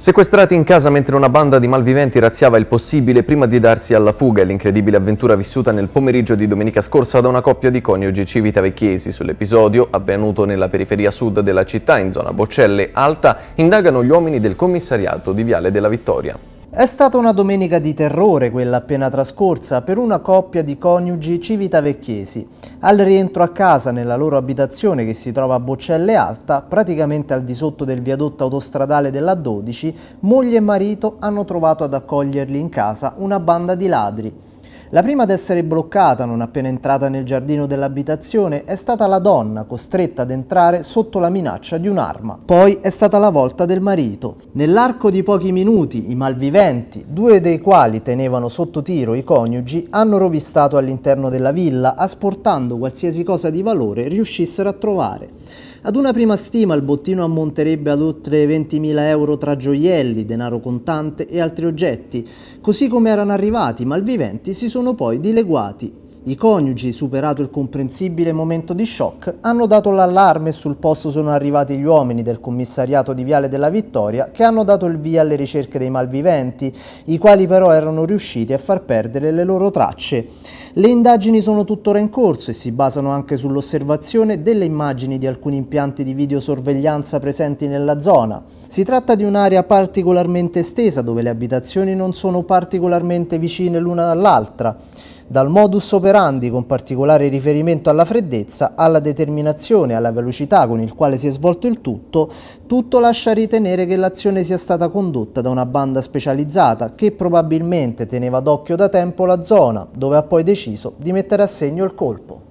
Sequestrati in casa mentre una banda di malviventi razziava il possibile prima di darsi alla fuga e l'incredibile avventura vissuta nel pomeriggio di domenica scorsa da una coppia di coniugi civitavecchiesi. Sull'episodio, avvenuto nella periferia sud della città, in zona Boccelle Alta, indagano gli uomini del commissariato di Viale della Vittoria. È stata una domenica di terrore quella appena trascorsa per una coppia di coniugi civitavecchiesi. Al rientro a casa nella loro abitazione che si trova a Boccelle Alta, praticamente al di sotto del viadotto autostradale della 12, moglie e marito hanno trovato ad accoglierli in casa una banda di ladri. La prima ad essere bloccata non appena entrata nel giardino dell'abitazione è stata la donna costretta ad entrare sotto la minaccia di un'arma. Poi è stata la volta del marito. Nell'arco di pochi minuti i malviventi, due dei quali tenevano sotto tiro i coniugi, hanno rovistato all'interno della villa asportando qualsiasi cosa di valore riuscissero a trovare. Ad una prima stima il bottino ammonterebbe ad oltre 20.000 euro tra gioielli, denaro contante e altri oggetti, così come erano arrivati, ma i viventi si sono poi dileguati. I coniugi, superato il comprensibile momento di shock, hanno dato l'allarme e sul posto sono arrivati gli uomini del commissariato di Viale della Vittoria che hanno dato il via alle ricerche dei malviventi, i quali però erano riusciti a far perdere le loro tracce. Le indagini sono tuttora in corso e si basano anche sull'osservazione delle immagini di alcuni impianti di videosorveglianza presenti nella zona. Si tratta di un'area particolarmente estesa dove le abitazioni non sono particolarmente vicine l'una all'altra dal modus operandi con particolare riferimento alla freddezza, alla determinazione, e alla velocità con il quale si è svolto il tutto, tutto lascia ritenere che l'azione sia stata condotta da una banda specializzata che probabilmente teneva d'occhio da tempo la zona, dove ha poi deciso di mettere a segno il colpo.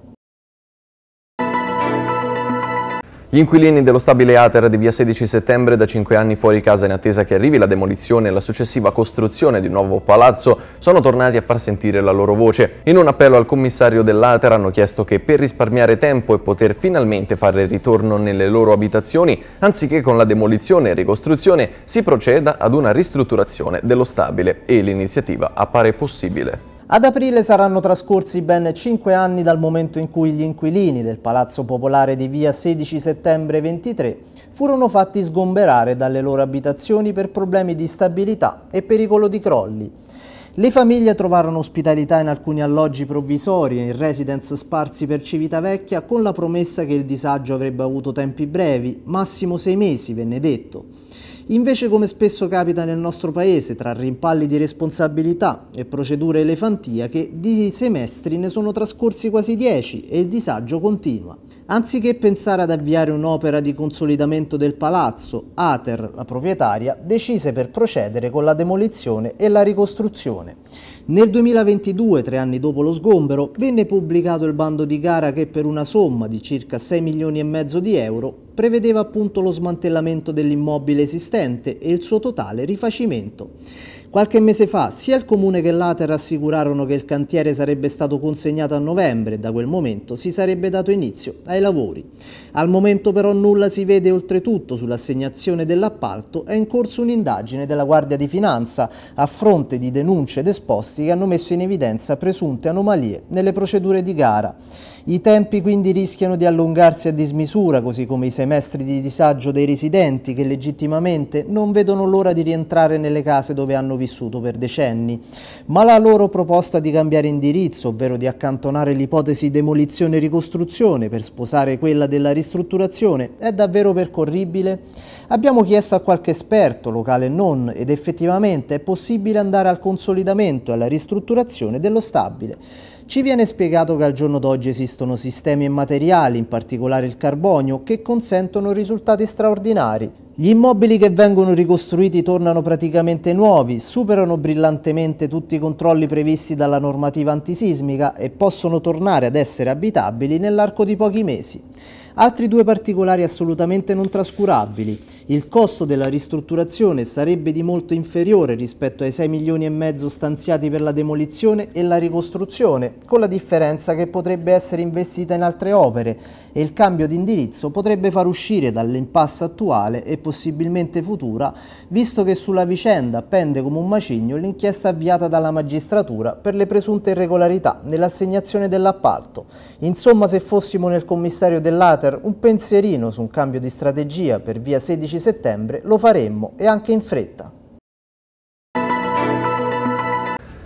Gli inquilini dello stabile Ater di via 16 settembre da 5 anni fuori casa in attesa che arrivi la demolizione e la successiva costruzione di un nuovo palazzo sono tornati a far sentire la loro voce. In un appello al commissario dell'Ater hanno chiesto che per risparmiare tempo e poter finalmente fare ritorno nelle loro abitazioni, anziché con la demolizione e ricostruzione, si proceda ad una ristrutturazione dello stabile e l'iniziativa appare possibile. Ad aprile saranno trascorsi ben cinque anni dal momento in cui gli inquilini del Palazzo Popolare di via 16 settembre 23 furono fatti sgomberare dalle loro abitazioni per problemi di stabilità e pericolo di crolli. Le famiglie trovarono ospitalità in alcuni alloggi provvisori e in residence sparsi per Civitavecchia con la promessa che il disagio avrebbe avuto tempi brevi, massimo sei mesi, venne detto. Invece come spesso capita nel nostro paese, tra rimpalli di responsabilità e procedure elefantiache, di semestri ne sono trascorsi quasi dieci e il disagio continua. Anziché pensare ad avviare un'opera di consolidamento del palazzo, Ater, la proprietaria, decise per procedere con la demolizione e la ricostruzione. Nel 2022, tre anni dopo lo sgombero, venne pubblicato il bando di gara che per una somma di circa 6 milioni e mezzo di euro prevedeva appunto lo smantellamento dell'immobile esistente e il suo totale rifacimento. Qualche mese fa sia il comune che l'Ater assicurarono che il cantiere sarebbe stato consegnato a novembre e da quel momento si sarebbe dato inizio ai lavori. Al momento però nulla si vede oltretutto sull'assegnazione dell'appalto è in corso un'indagine della Guardia di Finanza a fronte di denunce ed esposti che hanno messo in evidenza presunte anomalie nelle procedure di gara. I tempi quindi rischiano di allungarsi a dismisura, così come i semestri di disagio dei residenti che legittimamente non vedono l'ora di rientrare nelle case dove hanno vissuto per decenni. Ma la loro proposta di cambiare indirizzo, ovvero di accantonare l'ipotesi demolizione e ricostruzione per sposare quella della ristrutturazione, è davvero percorribile? Abbiamo chiesto a qualche esperto, locale e non, ed effettivamente è possibile andare al consolidamento e alla ristrutturazione dello stabile. Ci viene spiegato che al giorno d'oggi esistono sistemi e materiali, in particolare il carbonio, che consentono risultati straordinari. Gli immobili che vengono ricostruiti tornano praticamente nuovi, superano brillantemente tutti i controlli previsti dalla normativa antisismica e possono tornare ad essere abitabili nell'arco di pochi mesi. Altri due particolari assolutamente non trascurabili il costo della ristrutturazione sarebbe di molto inferiore rispetto ai 6 milioni e mezzo stanziati per la demolizione e la ricostruzione, con la differenza che potrebbe essere investita in altre opere e il cambio di indirizzo potrebbe far uscire dall'impasse attuale e possibilmente futura, visto che sulla vicenda pende come un macigno l'inchiesta avviata dalla magistratura per le presunte irregolarità nell'assegnazione dell'appalto. Insomma, se fossimo nel commissario dell'Ater, un pensierino su un cambio di strategia per via 16 settembre lo faremmo e anche in fretta.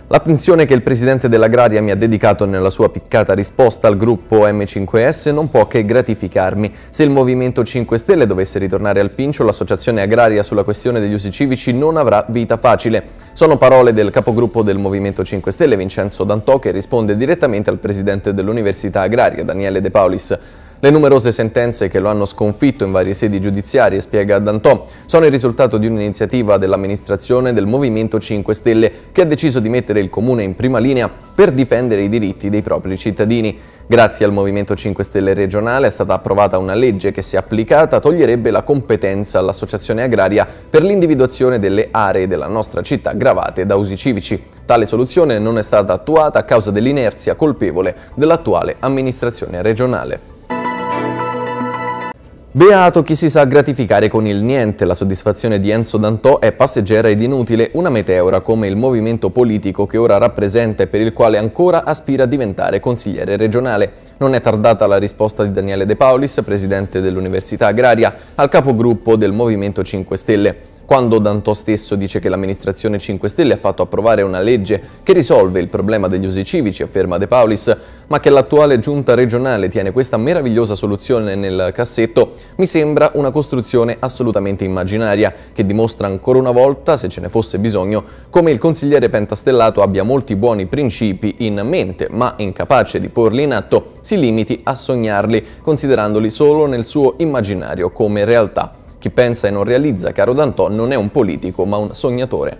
L'attenzione che il presidente dell'Agraria mi ha dedicato nella sua piccata risposta al gruppo M5S non può che gratificarmi. Se il Movimento 5 Stelle dovesse ritornare al Pincio, l'associazione agraria sulla questione degli usi civici non avrà vita facile. Sono parole del capogruppo del Movimento 5 Stelle, Vincenzo Dantò, che risponde direttamente al presidente dell'Università Agraria, Daniele De Paulis. Le numerose sentenze che lo hanno sconfitto in varie sedi giudiziarie, spiega Dantò, sono il risultato di un'iniziativa dell'amministrazione del Movimento 5 Stelle che ha deciso di mettere il Comune in prima linea per difendere i diritti dei propri cittadini. Grazie al Movimento 5 Stelle regionale è stata approvata una legge che, se applicata, toglierebbe la competenza all'Associazione Agraria per l'individuazione delle aree della nostra città gravate da usi civici. Tale soluzione non è stata attuata a causa dell'inerzia colpevole dell'attuale amministrazione regionale. Beato chi si sa gratificare con il niente, la soddisfazione di Enzo Dantò è passeggera ed inutile, una meteora come il movimento politico che ora rappresenta e per il quale ancora aspira a diventare consigliere regionale. Non è tardata la risposta di Daniele De Paulis, presidente dell'Università Agraria, al capogruppo del Movimento 5 Stelle. Quando Danto stesso dice che l'amministrazione 5 Stelle ha fatto approvare una legge che risolve il problema degli usi civici, afferma De Paulis, ma che l'attuale giunta regionale tiene questa meravigliosa soluzione nel cassetto, mi sembra una costruzione assolutamente immaginaria, che dimostra ancora una volta, se ce ne fosse bisogno, come il consigliere pentastellato abbia molti buoni principi in mente, ma incapace di porli in atto, si limiti a sognarli, considerandoli solo nel suo immaginario come realtà. Chi pensa e non realizza, caro D'Antò, non è un politico ma un sognatore.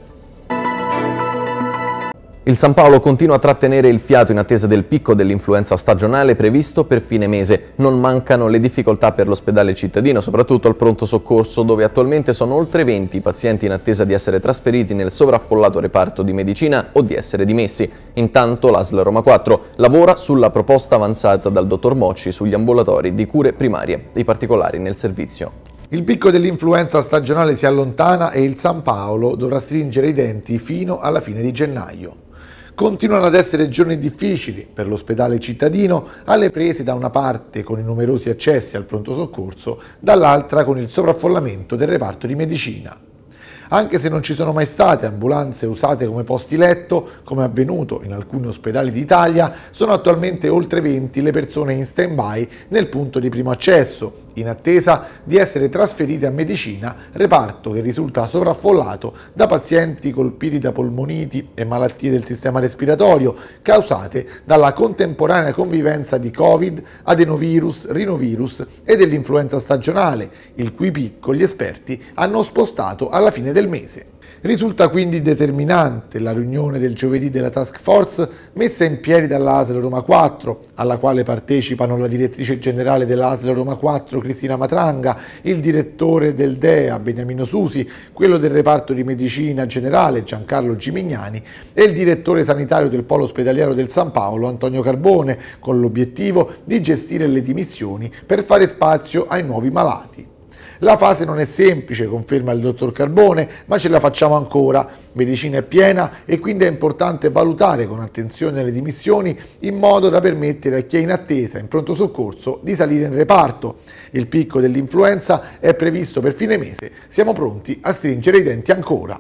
Il San Paolo continua a trattenere il fiato in attesa del picco dell'influenza stagionale previsto per fine mese. Non mancano le difficoltà per l'ospedale cittadino, soprattutto al pronto soccorso, dove attualmente sono oltre 20 i pazienti in attesa di essere trasferiti nel sovraffollato reparto di medicina o di essere dimessi. Intanto l'ASL Roma 4 lavora sulla proposta avanzata dal dottor Mocci sugli ambulatori di cure primarie, i particolari nel servizio. Il picco dell'influenza stagionale si allontana e il San Paolo dovrà stringere i denti fino alla fine di gennaio. Continuano ad essere giorni difficili per l'ospedale cittadino, alle prese da una parte con i numerosi accessi al pronto soccorso, dall'altra con il sovraffollamento del reparto di medicina anche se non ci sono mai state ambulanze usate come posti letto, come avvenuto in alcuni ospedali d'Italia, sono attualmente oltre 20 le persone in stand-by nel punto di primo accesso, in attesa di essere trasferite a medicina, reparto che risulta sovraffollato da pazienti colpiti da polmoniti e malattie del sistema respiratorio causate dalla contemporanea convivenza di Covid, adenovirus, rinovirus e dell'influenza stagionale, il cui picco gli esperti hanno spostato alla fine del mese. Risulta quindi determinante la riunione del giovedì della task force messa in piedi dall'ASL Roma 4, alla quale partecipano la direttrice generale dell'ASL Roma 4 Cristina Matranga, il direttore del DEA Beniamino Susi, quello del reparto di medicina generale Giancarlo Gimignani e il direttore sanitario del polo ospedaliero del San Paolo Antonio Carbone, con l'obiettivo di gestire le dimissioni per fare spazio ai nuovi malati. La fase non è semplice, conferma il dottor Carbone, ma ce la facciamo ancora. Medicina è piena e quindi è importante valutare con attenzione le dimissioni in modo da permettere a chi è in attesa in pronto soccorso di salire in reparto. Il picco dell'influenza è previsto per fine mese, siamo pronti a stringere i denti ancora.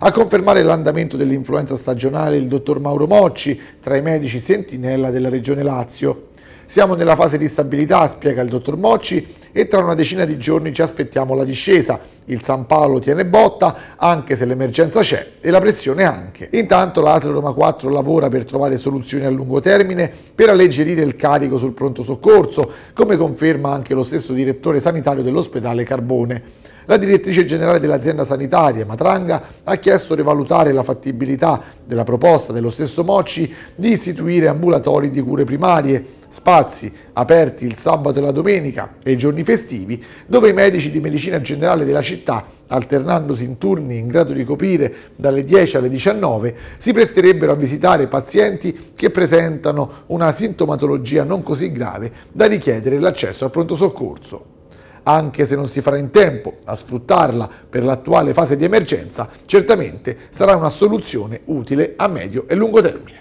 A confermare l'andamento dell'influenza stagionale il dottor Mauro Mocci, tra i medici sentinella della Regione Lazio. Siamo nella fase di stabilità, spiega il dottor Mocci, e tra una decina di giorni ci aspettiamo la discesa. Il San Paolo tiene botta, anche se l'emergenza c'è e la pressione anche. Intanto l'ASL Roma 4 lavora per trovare soluzioni a lungo termine per alleggerire il carico sul pronto soccorso, come conferma anche lo stesso direttore sanitario dell'ospedale Carbone. La direttrice generale dell'azienda sanitaria, Matranga, ha chiesto di valutare la fattibilità della proposta dello stesso Mocci di istituire ambulatori di cure primarie spazi aperti il sabato e la domenica e i giorni festivi, dove i medici di medicina generale della città, alternandosi in turni in grado di coprire dalle 10 alle 19, si presterebbero a visitare pazienti che presentano una sintomatologia non così grave da richiedere l'accesso al pronto soccorso anche se non si farà in tempo a sfruttarla per l'attuale fase di emergenza, certamente sarà una soluzione utile a medio e lungo termine.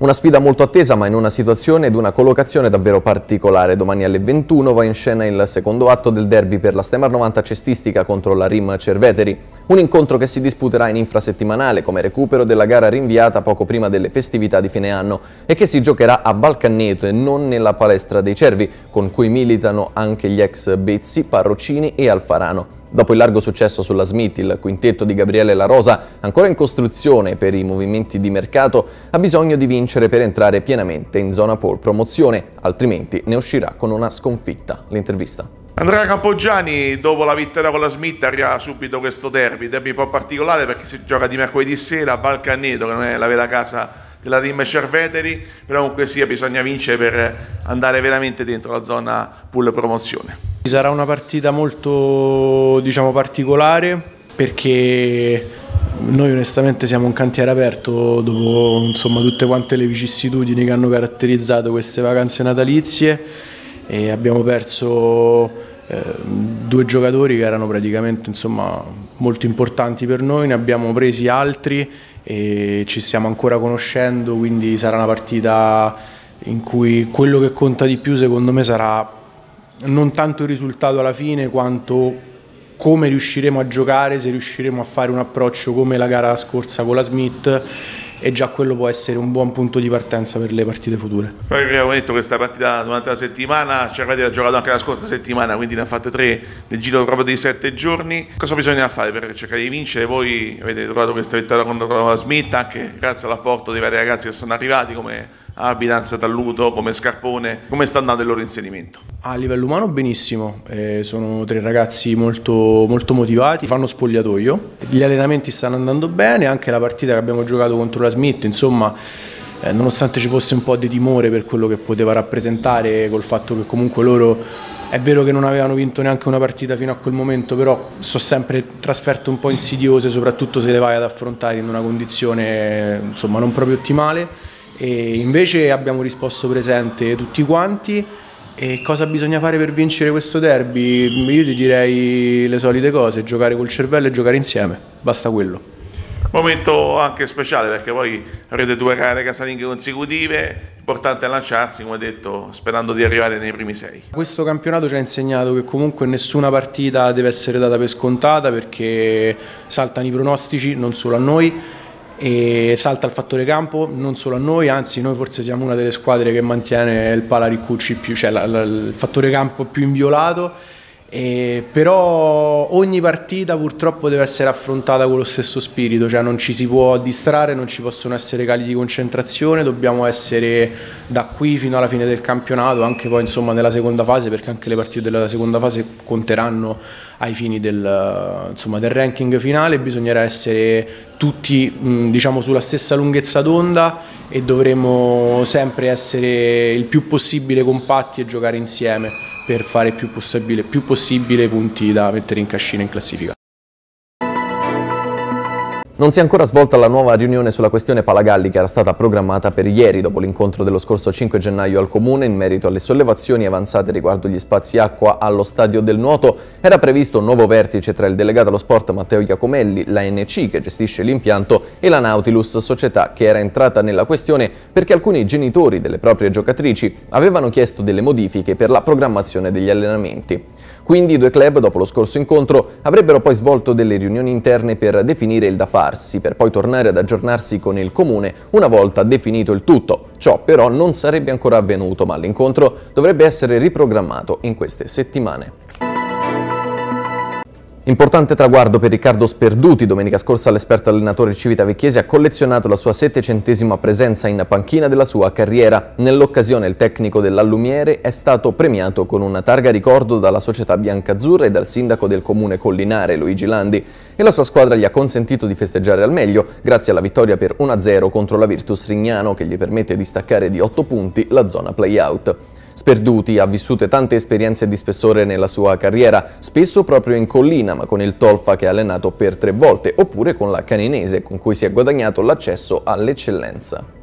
Una sfida molto attesa ma in una situazione ed una collocazione davvero particolare. Domani alle 21 va in scena il secondo atto del derby per la Stemar 90 cestistica contro la Rim Cerveteri. Un incontro che si disputerà in infrasettimanale come recupero della gara rinviata poco prima delle festività di fine anno e che si giocherà a Valcanneto e non nella palestra dei Cervi, con cui militano anche gli ex Bezzi, Parrocini e Alfarano. Dopo il largo successo sulla Smith, il quintetto di Gabriele La Rosa, ancora in costruzione per i movimenti di mercato, ha bisogno di vincere per entrare pienamente in zona pole promozione, altrimenti ne uscirà con una sconfitta. L'intervista. Andrea Campogiani, dopo la vittoria con la Smith, arriva subito questo derby, derby un po' particolare perché si gioca di mercoledì sera a Valcaneto, che non è la vera casa della Rim Cerveteri, però comunque sia bisogna vincere per andare veramente dentro la zona pool promozione. Sarà una partita molto diciamo, particolare perché noi onestamente siamo un cantiere aperto dopo insomma, tutte quante le vicissitudini che hanno caratterizzato queste vacanze natalizie e abbiamo perso eh, due giocatori che erano praticamente insomma, molto importanti per noi, ne abbiamo presi altri e ci stiamo ancora conoscendo, quindi sarà una partita in cui quello che conta di più secondo me sarà non tanto il risultato alla fine quanto come riusciremo a giocare, se riusciremo a fare un approccio come la gara scorsa con la Smith e già quello può essere un buon punto di partenza per le partite future. Poi abbiamo detto questa partita durante la settimana, Cerrati cioè, ha giocato anche la scorsa settimana, quindi ne ha fatte tre nel giro proprio dei sette giorni. Cosa bisogna fare per cercare di vincere? Voi avete trovato questa vittoria contro la Smith anche grazie all'apporto dei vari ragazzi che sono arrivati come Abinanza Talluto, come Scarpone. Come sta andando il loro inserimento? A livello umano benissimo, eh, sono tre ragazzi molto, molto, motivati, fanno spogliatoio, gli allenamenti stanno andando bene, anche la partita che abbiamo giocato contro la Smith, insomma eh, nonostante ci fosse un po' di timore per quello che poteva rappresentare col fatto che comunque loro è vero che non avevano vinto neanche una partita fino a quel momento, però sono sempre trasferte un po' insidiose, soprattutto se le vai ad affrontare in una condizione insomma non proprio ottimale e invece abbiamo risposto presente tutti quanti e cosa bisogna fare per vincere questo derby? Io ti direi le solite cose, giocare col cervello e giocare insieme, basta quello. Momento anche speciale perché poi avrete due gare casalinghe consecutive, importante è lanciarsi, come detto, sperando di arrivare nei primi sei. Questo campionato ci ha insegnato che comunque nessuna partita deve essere data per scontata perché saltano i pronostici, non solo a noi, e salta il fattore campo non solo a noi, anzi noi forse siamo una delle squadre che mantiene il pala Riccucci più, cioè la, la, il fattore campo più inviolato e eh, però ogni partita purtroppo deve essere affrontata con lo stesso spirito, cioè non ci si può distrarre, non ci possono essere cali di concentrazione, dobbiamo essere da qui fino alla fine del campionato, anche poi insomma nella seconda fase, perché anche le partite della seconda fase conteranno ai fini del, insomma, del ranking finale, bisognerà essere tutti diciamo, sulla stessa lunghezza d'onda e dovremo sempre essere il più possibile compatti e giocare insieme per fare più possibile, più possibile punti da mettere in cascina in classifica. Non si è ancora svolta la nuova riunione sulla questione Palagalli che era stata programmata per ieri dopo l'incontro dello scorso 5 gennaio al Comune in merito alle sollevazioni avanzate riguardo gli spazi acqua allo stadio del nuoto. Era previsto un nuovo vertice tra il delegato allo sport Matteo Iacomelli, l'ANC che gestisce l'impianto e la Nautilus, società che era entrata nella questione perché alcuni genitori delle proprie giocatrici avevano chiesto delle modifiche per la programmazione degli allenamenti. Quindi i due club, dopo lo scorso incontro, avrebbero poi svolto delle riunioni interne per definire il da farsi, per poi tornare ad aggiornarsi con il comune una volta definito il tutto. Ciò però non sarebbe ancora avvenuto, ma l'incontro dovrebbe essere riprogrammato in queste settimane. Importante traguardo per Riccardo Sperduti. Domenica scorsa l'esperto allenatore civitavecchiese ha collezionato la sua settecentesima presenza in panchina della sua carriera. Nell'occasione il tecnico dell'allumiere è stato premiato con una targa ricordo dalla società biancazzurra e dal sindaco del comune collinare Luigi Landi e la sua squadra gli ha consentito di festeggiare al meglio grazie alla vittoria per 1-0 contro la Virtus Rignano che gli permette di staccare di 8 punti la zona play-out. Sperduti ha vissuto tante esperienze di spessore nella sua carriera, spesso proprio in collina, ma con il Tolfa che ha allenato per tre volte, oppure con la Caninese, con cui si è guadagnato l'accesso all'eccellenza.